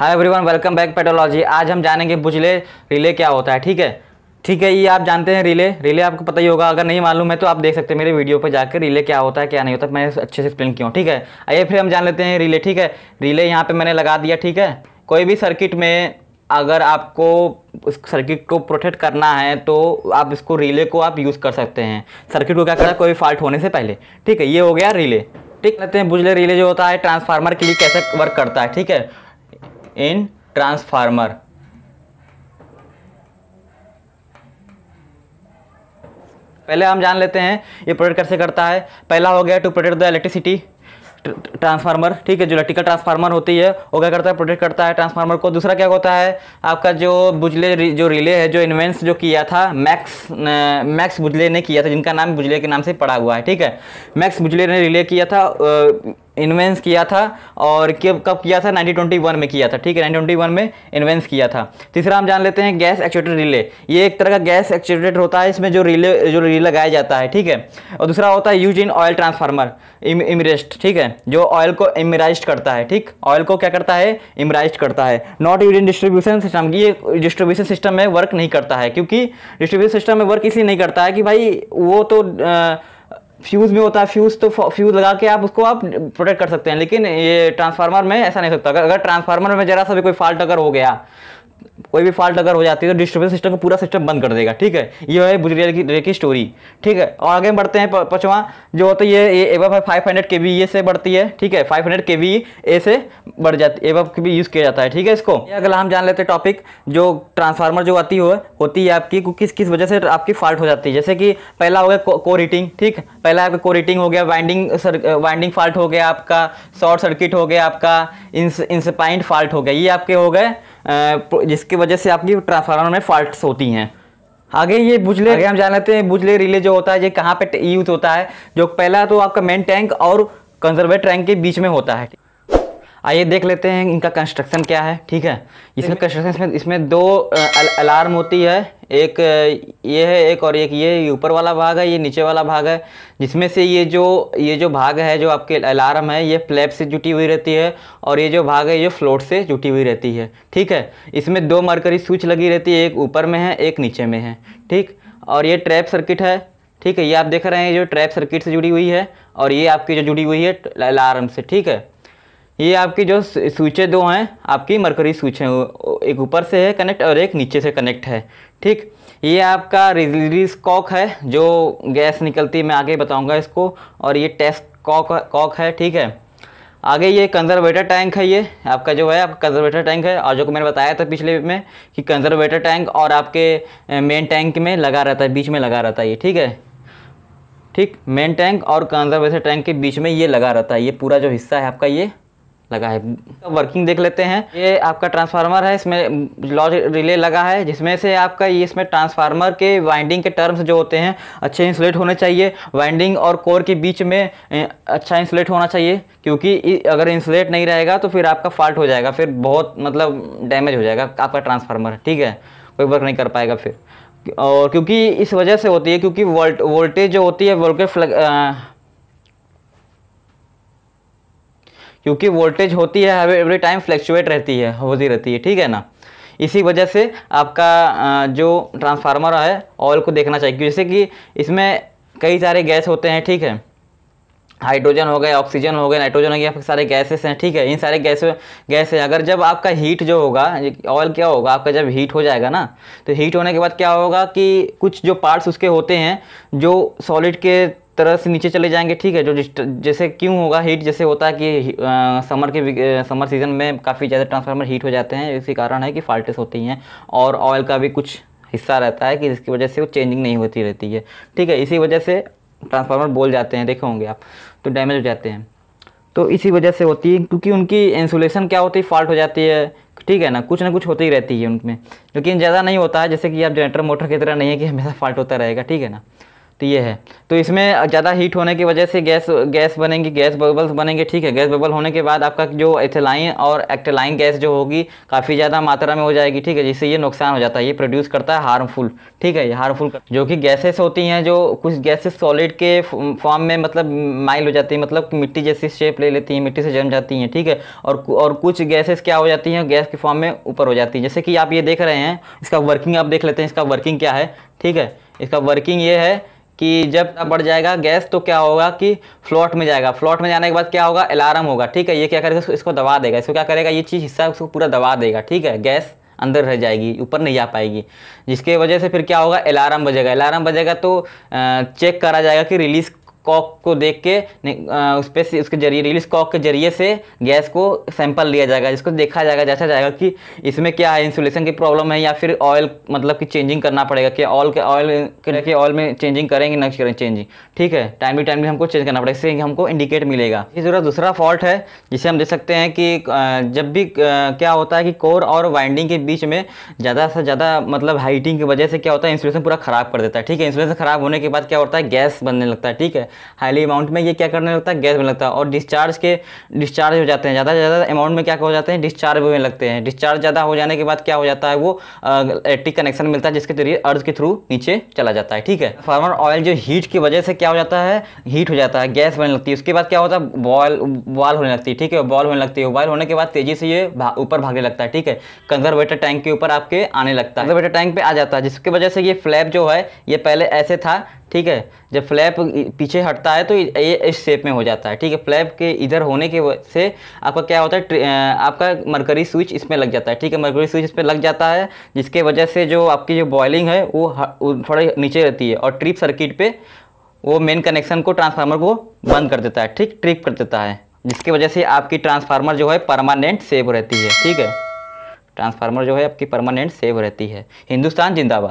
हाय everyone welcome back pathology आज हम जानेंगे बुझले रिले क्या होता है ठीक है ठीक है ये आप जानते हैं रिले रिले आपको पता ही होगा अगर नहीं मालूम है तो आप देख सकते हैं मेरे वीडियो पर जाकर रिले क्या होता है क्या नहीं होता मैं अच्छे से एक्सप्लेन किया ठीक है आइए फिर हम जान लेते हैं रिले ठीक है रिले यहाँ पर मैंने लगा दिया ठीक है कोई भी सर्किट में अगर आपको उस सर्किट को प्रोटेक्ट करना है तो आप इसको रिले को आप यूज़ कर सकते हैं सर्किट को क्या करना कोई फॉल्ट होने से पहले ठीक है ये हो गया रिले ठीक लेते हैं बुजले रिले जो होता है ट्रांसफार्मर के लिए कैसे वर्क करता है ठीक है इन ट्रांसफार्मर पहले हम जान लेते हैं ये प्रोटेक्ट कैसे करता है पहला हो गया to protect the electricity transformer ठीक है जो इलेक्ट्रिकल ट्रांसफार्मर होती है वो क्या करता है प्रोटेक्ट करता है ट्रांसफार्मर को दूसरा क्या होता है आपका जो बुजले जो रिले है जो इन्वेंस जो किया था मैक्स मैक्स बुजले ने किया था जिनका नाम बुजले के नाम से पड़ा हुआ है ठीक है मैक्स बुजले ने रिले किया था इन्वेंस किया था और कब कब किया था 1921 में किया था ठीक है 1921 में इन्वेंस किया था तीसरा हम जान लेते हैं गैस एक्चुएटेड रिले ये एक तरह का गैस एक्चुएटेड होता है इसमें जो रिले जो रिले लगाया जाता है ठीक है और दूसरा होता है यूज इन ऑयल ट्रांसफार्मर इम, इमरेस्ट ठीक है जो ऑयल को इमराइज करता है ठीक ऑयल को क्या करता है इमराइज करता है not use in distribution system ये डिस्ट्रीब्यूशन सिस्टम में वर्क नहीं करता है क्योंकि डिस्ट्रीब्यूशन सिस्टम में वर्क इसलिए नहीं करता है कि भाई वो तो आ, फ्यूज़ में होता है फ्यूज़ तो फ्यूज़ लगा के आप उसको आप प्रोटेक्ट कर सकते हैं लेकिन ये ट्रांसफार्मर में ऐसा नहीं सकता अगर ट्रांसफार्मर में ज़रा सा भी कोई फॉल्ट अगर हो गया कोई भी फॉल्ट अगर हो जाती है तो डिस्ट्रीब्यूशन सिस्टम को पूरा सिस्टम बंद कर देगा ठीक है ये है बुजरियल की रे की स्टोरी ठीक है और आगे बढ़ते हैं पचवा जो होता है ये एवा five hundred K V A से बढ़ती है ठीक है five hundred K V A से बढ़ जाती है एवब भी यूज़ किया जाता है ठीक है इसको अगला हम जान लेते हैं टॉपिक जो ट्रांसफार्मर जो आती हो होती है आपकी किस किस वजह से आपकी फॉल्ट हो जाती है जैसे कि पहला हो गया को, रिटिंग ठीक पहला आपका को हो गया वाइंडिंग सर वाइंडिंग फॉल्ट हो गया आपका शॉर्ट सर्किट हो गया आपका इंस इंसपाइंट फॉल्ट हो गया ये आपके हो गए जिसकी वजह से आपकी ट्रांसफार्मर में फॉल्ट्स होती हैं आगे ये बुजले आगे हम जान लेते हैं बुजले रिले जो होता है ये कहाँ पे यूज़ होता है जो पहला तो आपका मेन टैंक और कंजर्वेट टैंक के बीच में होता है आइए देख लेते हैं इनका कंस्ट्रक्शन क्या है ठीक है इसमें कंस्ट्रक्शन इसमें इसमें दो अलार्म होती है एक ये है एक और एक ये ऊपर वाला भाग है ये नीचे वाला भाग है जिसमें से ये जो ये जो भाग है जो आपके अलार्म है ये फ्लैप से जुटी हुई रहती है और ये जो भाग है ये फ्लोट से जुटी हुई रहती है ठीक है इसमें दो मरकरी स्विच लगी रहती है एक ऊपर में है एक नीचे में है ठीक और ये ट्रैप सर्किट है ठीक है ये आप देख रहे हैं जो ट्रैप सर्किट से जुड़ी हुई है और ये आपकी जो जुड़ी हुई है अलार्म से ठीक है ये आपकी जो स्विचें दो हैं आपकी मरकरी स्विच हैं एक ऊपर से है कनेक्ट और एक नीचे से कनेक्ट है ठीक ये आपका रिलीज कॉक है जो गैस निकलती है मैं आगे बताऊंगा इसको और ये टेस्ट कॉक कॉक है ठीक है आगे ये कंजर्वेटर टैंक है ये आपका जो है आपका कंजर्वेटर टैंक है और जो मैंने बताया था पिछले में कि कंजर्वेटर टैंक और आपके मेन टैंक में लगा रहता है बीच में लगा रहता है ये ठीक है ठीक मेन टैंक और कंजर्वेटर टैंक के बीच में ये लगा रहता है ये पूरा जो हिस्सा है आपका ये लगा है वर्किंग देख लेते हैं ये आपका ट्रांसफार्मर है इसमें लॉज रिले लगा है जिसमें से आपका ये इसमें ट्रांसफार्मर के वाइंडिंग के टर्म्स जो होते हैं अच्छे इंसुलेट होने चाहिए वाइंडिंग और कोर के बीच में अच्छा इंसुलेट होना चाहिए क्योंकि अगर इंसुलेट नहीं रहेगा तो फिर आपका फॉल्ट हो जाएगा फिर बहुत मतलब डैमेज हो जाएगा आपका ट्रांसफार्मर ठीक है कोई वर्क नहीं कर पाएगा फिर और क्योंकि इस वजह से होती है क्योंकि वोल्ट वोल्टेज जो होती है वोल्टेज क्योंकि वोल्टेज होती है एवरी टाइम फ्लैक्चुएट रहती है होती रहती है ठीक है ना इसी वजह से आपका जो ट्रांसफार्मर है ऑयल को देखना चाहिए जैसे कि इसमें कई सारे गैस होते हैं ठीक है हाइड्रोजन हो गए ऑक्सीजन हो गए नाइट्रोजन हो गया सारे गैसेस हैं ठीक है इन सारे गैस गैस हैं अगर जब आपका हीट जो होगा ऑयल क्या होगा आपका जब हीट हो जाएगा ना तो हीट होने के बाद क्या होगा कि कुछ जो पार्ट्स उसके होते हैं जो सॉलिड के तरह से नीचे चले जाएंगे ठीक है जो जैसे क्यों होगा हीट जैसे होता है कि आ, समर के आ, समर सीज़न में काफ़ी ज़्यादा ट्रांसफार्मर हीट हो जाते हैं इसी कारण है कि फाल्टेस होती हैं और ऑयल का भी कुछ हिस्सा रहता है कि जिसकी वजह से वो चेंजिंग नहीं होती रहती है ठीक है इसी वजह से ट्रांसफार्मर बोल जाते हैं देखे होंगे आप तो डैमेज हो जाते हैं तो इसी वजह से होती है क्योंकि उनकी इंसुलेशन क्या होती है फॉल्ट हो जाती है ठीक है ना कुछ ना कुछ होती ही रहती है उनमें लेकिन ज़्यादा नहीं होता है जैसे कि आप जनरेटर मोटर की तरह नहीं है कि हमेशा फॉल्ट होता रहेगा ठीक है ना तो ये है तो इसमें ज़्यादा हीट होने की वजह से गैस गैस बनेंगी गैस बबल्स बनेंगे ठीक है गैस बबल होने के बाद आपका जो एथेलाइन और एक्टेलाइन गैस जो होगी काफ़ी ज़्यादा मात्रा में हो जाएगी ठीक है जिससे ये नुकसान हो जाता है ये प्रोड्यूस करता है हार्मफुल ठीक है ये हार्मफुल जो कि गैसेस होती हैं जो कुछ गैसेस सॉलिड के फॉर्म में मतलब माइल हो जाती है मतलब मिट्टी जैसी शेप ले लेती हैं मिट्टी से जम जाती हैं ठीक है और और कुछ गैसेस क्या हो जाती हैं गैस के फॉर्म में ऊपर हो जाती हैं जैसे कि आप ये देख रहे हैं इसका वर्किंग आप देख लेते हैं इसका वर्किंग क्या है ठीक है इसका वर्किंग ये है कि जब बढ़ जाएगा गैस तो क्या होगा कि फ्लोट में जाएगा फ्लोट में जाने के बाद क्या होगा अलार्म होगा ठीक है ये क्या करेगा इसको दबा देगा इसको क्या करेगा ये चीज़ हिस्सा उसको पूरा दबा देगा ठीक है गैस अंदर रह जाएगी ऊपर नहीं जा पाएगी जिसके वजह से फिर क्या होगा अलार्म बजेगा अलार्म बजेगा तो चेक करा जाएगा कि रिलीज़ कॉक को देख के उस पर उसके जरिए रिलीज कॉक के जरिए से गैस को सैंपल लिया जाएगा जिसको देखा जाएगा जैसा जाएगा कि इसमें क्या है इंसुलेशन की प्रॉब्लम है या फिर ऑयल मतलब कि चेंजिंग करना पड़ेगा कि ऑयल के ऑयल के ऑयल में चेंजिंग करेंगे नक्स करेंगे चेंजिंग ठीक है टाइम टू टाइम भी हमको चेंज करना पड़ेगा इससे हमको इंडिकेट मिलेगा इसी तरह दूसरा फॉल्ट है जिसे हम देख सकते हैं कि जब भी क्या होता है कि कोर और वाइंडिंग के बीच में ज़्यादा से ज़्यादा मतलब हाइटिंग की वजह से क्या होता है इंसुलेशन पूरा ख़राब कर देता है ठीक है इंसुलेशन ख़राब होने के बाद क्या होता है गैस बनने लगता है ठीक है हाईली अमाउंट में ये क्या करने लगता है गैस में लगता है और डिस्चार्ज के डिस्चार्ज हो जाते हैं ज़्यादा ज़्यादा अमाउंट में क्या हो जाते हैं डिस्चार्ज होने लगते हैं डिस्चार्ज ज़्यादा हो जाने के बाद क्या हो जाता है वो इलेक्ट्रिक कनेक्शन मिलता है जिसके जरिए अर्थ के थ्रू नीचे चला जाता है ठीक है फार्मर ऑयल जो हीट की वजह से क्या हो जाता है हीट हो जाता है गैस बनने लगती है उसके बाद क्या होता है बॉयल बॉल होने लगती है ठीक है बॉल होने लगती है बॉयल होने के बाद तेज़ी से ये ऊपर भागने लगता है ठीक है कंजर्वेटर टैंक के ऊपर आपके आने लगता है कंजर्वेटर टैंक पे आ जाता है जिसकी वजह से ये फ्लैप जो है ये पहले ऐसे था ठीक है जब फ्लैप पीछे हटता है तो ये इस शेप में हो जाता है ठीक है फ्लैप के इधर होने के से आपका क्या होता है आपका मरकरी स्विच इसमें लग जाता है ठीक है मरकरी स्विच इसमें लग जाता है जिसके वजह से जो आपकी जो बॉयलिंग है वो थोड़ा नीचे रहती है और ट्रिप सर्किट पर वो मेन कनेक्शन को ट्रांसफार्मर को बंद कर देता है ठीक ट्रिप कर देता है जिसकी वजह से आपकी ट्रांसफार्मर जो है परमानेंट सेव रहती है ठीक है ट्रांसफार्मर जो है आपकी परमानेंट सेव रहती है हिंदुस्तान जिंदाबाद